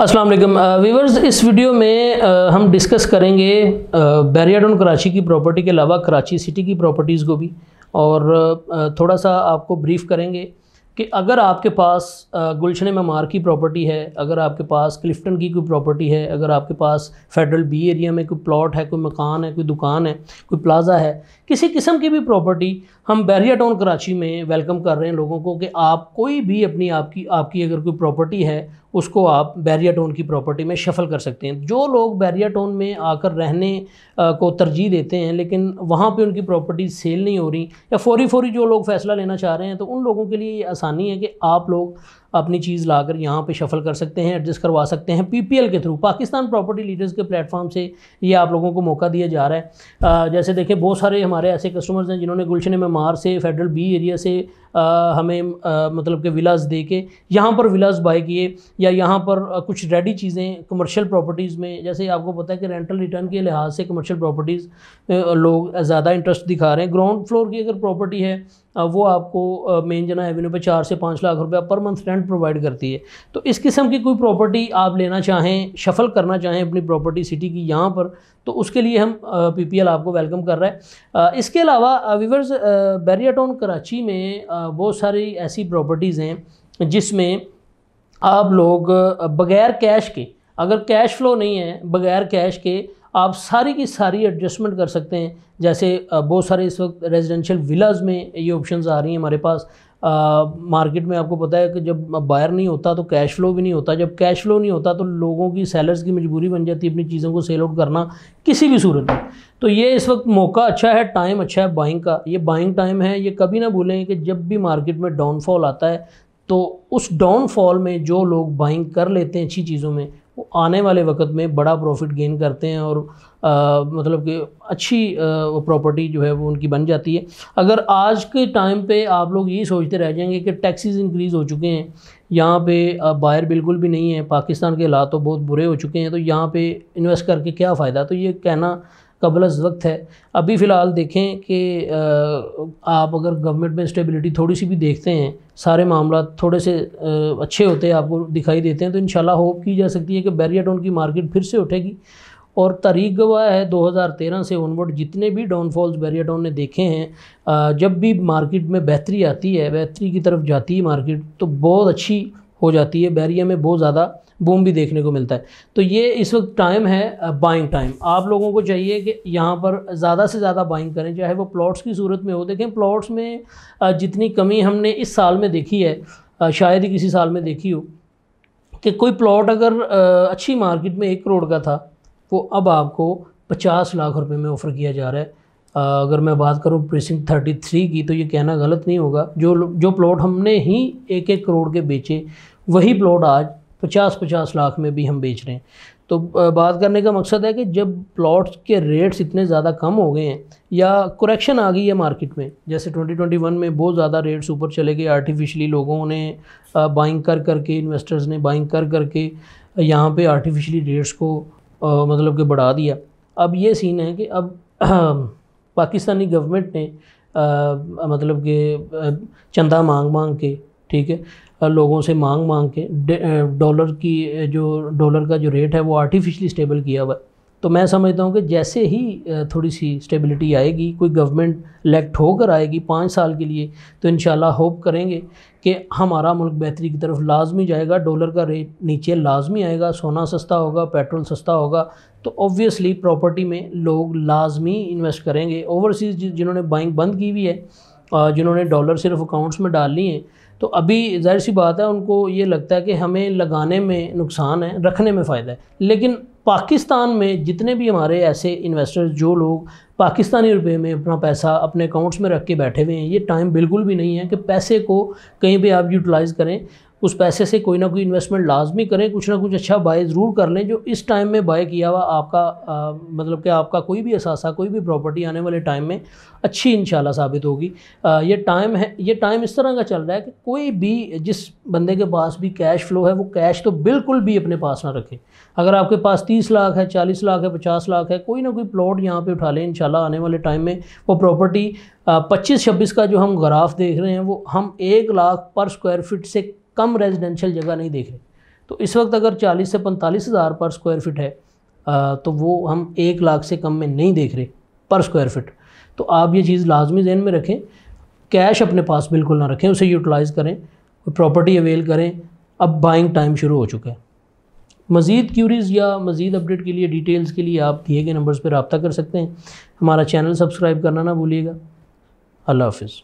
अस्सलाम वालेकुम व्यूवर्स इस वीडियो में आ, हम डिस्कस करेंगे बैरियाडोन कराची की प्रॉपर्टी के अलावा कराची सिटी की प्रॉपर्टीज़ को भी और आ, थोड़ा सा आपको ब्रीफ करेंगे कि अगर आपके पास गुलशन ममार की प्रॉपर्टी है अगर आपके पास क्लिफ्टन की कोई प्रॉपर्टी है अगर आपके पास फेडरल बी एरिया में कोई प्लॉट है कोई मकान है कोई दुकान है कोई प्लाजा है किसी किस्म की भी प्रॉपर्टी हम बैरिया टाउन कराची में वेलकम कर रहे हैं लोगों को कि आप कोई भी अपनी आपकी आपकी अगर कोई प्रॉपर्टी है उसको आप बैरिया टोन की प्रॉपर्टी में शफल कर सकते हैं जो लोग बैरिया टोन में आकर रहने को तरजीह देते हैं लेकिन वहाँ पे उनकी प्रॉपर्टी सेल नहीं हो रही या फौरी फौरी जो लोग फ़ैसला लेना चाह रहे हैं तो उन लोगों के लिए ये आसानी है कि आप लोग अपनी चीज़ लाकर यहाँ पर शफल कर सकते हैं एडजस्ट करवा सकते हैं पी के थ्रू पाकिस्तान प्रॉपर्टी लीडर्स के प्लेटफॉर्म से ये आप लोगों को मौका दिया जा रहा है जैसे देखें बहुत सारे हमारे ऐसे कस्टमर्स हैं जिन्होंने गुलशन मार से फेडरल बी एरिया से आ, हमें आ, मतलब के विलास दे के यहाँ पर विलास बाय किए या यहाँ पर आ, कुछ रेडी चीज़ें कमर्शियल प्रॉपर्टीज़ में जैसे आपको पता है कि रेंटल रिटर्न के लिहाज से कमर्शियल प्रॉपर्टीज़ लोग ज़्यादा इंटरेस्ट दिखा रहे हैं ग्राउंड फ्लोर की अगर प्रॉपर्टी है वो आपको मेन जना एवेन्यू पे चार से पाँच लाख रुपया पर मंथ रेंट प्रोवाइड करती है तो इस किस्म की कोई प्रॉपर्टी आप लेना चाहें शफल करना चाहें अपनी प्रॉपर्टी सिटी की यहाँ पर तो उसके लिए हम पीपीएल आपको वेलकम कर रहा है इसके अलावा विवर्स टाउन कराची में बहुत सारी ऐसी प्रॉपर्टीज़ हैं जिसमें आप लोग बग़ैर कैश के अगर कैश फ्लो नहीं है बग़ैर कैश के आप सारी की सारी एडजस्टमेंट कर सकते हैं जैसे बहुत सारे इस वक्त रेजिडेंशियल विलाज में ये ऑप्शंस आ रही हैं हमारे पास मार्केट में आपको पता है कि जब बायर नहीं होता तो कैश फ्लो भी नहीं होता जब कैश फ्लो नहीं होता तो लोगों की सेलर्स की मजबूरी बन जाती है अपनी चीज़ों को सेल आउट करना किसी भी सूरत में तो ये इस वक्त मौका अच्छा है टाइम अच्छा है बाइंग का ये बाइंग टाइम है ये कभी ना भूलें कि जब भी मार्केट में डाउनफॉल आता है तो उस डाउनफॉल में जो लोग बाइंग कर लेते हैं अच्छी चीज़ों में आने वाले वक्त में बड़ा प्रॉफिट गेन करते हैं और आ, मतलब कि अच्छी प्रॉपर्टी जो है वो उनकी बन जाती है अगर आज के टाइम पे आप लोग ये सोचते रह जाएंगे कि टैक्सेस इंक्रीज़ हो चुके हैं यहाँ पे बायर बिल्कुल भी नहीं है पाकिस्तान के हालात तो बहुत बुरे हो चुके हैं तो यहाँ पे इन्वेस्ट करके क्या फ़ायदा तो ये कहना कबल वक्त है अभी फ़िलहाल देखें कि आप अगर गवर्नमेंट में स्टेबिलिटी थोड़ी सी भी देखते हैं सारे मामला थोड़े से अच्छे होते हैं आपको दिखाई देते हैं तो इन होप की जा सकती है कि टाउन की मार्केट फिर से उठेगी और तारीख गवाह है 2013 से ऑनवर्ड जितने भी डाउनफॉल्स टाउन ने देखे हैं जब भी मार्केट में बेहतरी आती है बेहतरी की तरफ जाती है मार्केट तो बहुत अच्छी हो जाती है बैरिया में बहुत ज़्यादा बूम भी देखने को मिलता है तो ये इस वक्त टाइम है बाइंग टाइम आप लोगों को चाहिए कि यहाँ पर ज़्यादा से ज़्यादा बाइंग करें चाहे वो प्लॉट्स की सूरत में हो देखें प्लॉट्स में जितनी कमी हमने इस साल में देखी है शायद ही किसी साल में देखी हो कि कोई प्लॉट अगर अच्छी मार्केट में एक करोड़ का था वो अब आपको पचास लाख रुपये में ऑफ़र किया जा रहा है अगर मैं बात करूँ प्रिसिंग थर्टी थ्री की तो ये कहना गलत नहीं होगा जो जो प्लॉट हमने ही एक एक करोड़ के बेचे वही प्लॉट आज पचास पचास लाख में भी हम बेच रहे हैं तो बात करने का मकसद है कि जब प्लॉट्स के रेट्स इतने ज़्यादा कम हो गए हैं या करेक्शन आ गई है मार्केट में जैसे 2021 में बहुत ज़्यादा रेट्स ऊपर चले गए आर्टिफिशली लोगों ने बाइंग कर करके इन्वेस्टर्स ने बाइंग कर करके यहाँ पे आर्टिफिशली रेट्स को मतलब कि बढ़ा दिया अब ये सीन है कि अब पाकिस्तानी गवर्नमेंट ने आ, मतलब कि चंदा मांग मांग के ठीक है लोगों से मांग मांग के डॉलर की जो डॉलर का जो रेट है वो आर्टिफिशली स्टेबल किया हुआ है तो मैं समझता हूँ कि जैसे ही थोड़ी सी स्टेबिलिटी आएगी कोई गवर्नमेंट इलेक्ट होकर आएगी पाँच साल के लिए तो इन होप करेंगे कि हमारा मुल्क बेहतरी की तरफ लाजमी जाएगा डॉलर का रेट नीचे लाजमी आएगा सोना सस्ता होगा पेट्रोल सस्ता होगा तो ऑब्वियसली प्रॉपर्टी में लोग लाजमी इन्वेस्ट करेंगे ओवरसीज़ जिन्होंने बाइंग बंद की हुई है जिन्होंने डॉलर सिर्फ अकाउंट्स में डाल ली हैं तो अभी जाहिर सी बात है उनको ये लगता है कि हमें लगाने में नुकसान है रखने में फ़ायदा है लेकिन पाकिस्तान में जितने भी हमारे ऐसे इन्वेस्टर्स जो लोग पाकिस्तानी रुपए में अपना पैसा अपने अकाउंट्स में रख के बैठे हुए हैं ये टाइम बिल्कुल भी नहीं है कि पैसे को कहीं भी आप यूटिलाइज़ करें उस पैसे से कोई ना कोई इन्वेस्टमेंट लाजमी करें कुछ ना कुछ अच्छा बाय ज़रूर कर लें जो इस टाइम में बाय किया हुआ आपका आ, मतलब कि आपका कोई भी असासा कोई भी प्रॉपर्टी आने वाले टाइम में अच्छी इन साबित होगी आ, ये टाइम है ये टाइम इस तरह का चल रहा है कि कोई भी जिस बंदे के पास भी कैश फ्लो है वो कैश तो बिल्कुल भी अपने पास ना रखें अगर आपके पास तीस लाख है चालीस लाख है पचास लाख है कोई ना कोई प्लॉट यहाँ पर उठा लें इन आने वाले टाइम में वो प्रॉपर्टी पच्चीस छब्बीस का जो हम ग्राफ देख रहे हैं वो हम एक लाख पर स्क्वायर फिट से कम रेजिडेंशियल जगह नहीं देख रहे तो इस वक्त अगर चालीस से पैंतालीस हज़ार पर स्क्वायर फिट है आ, तो वो हम एक लाख से कम में नहीं देख रहे पर स्क्वायर फिट तो आप ये चीज़ लाजमी जहन में रखें कैश अपने पास बिल्कुल ना रखें उसे यूटिलाइज़ करें प्रॉपर्टी अवेल करें अब बाइंग टाइम शुरू हो चुका है मज़ीद क्यूरीज़ या मज़ीद अपडेट के लिए डिटेल्स के लिए आप दिए गए नंबर्स पर रबता कर सकते हैं हमारा चैनल सब्सक्राइब करना ना भूलिएगा अल्लाह हाफिज़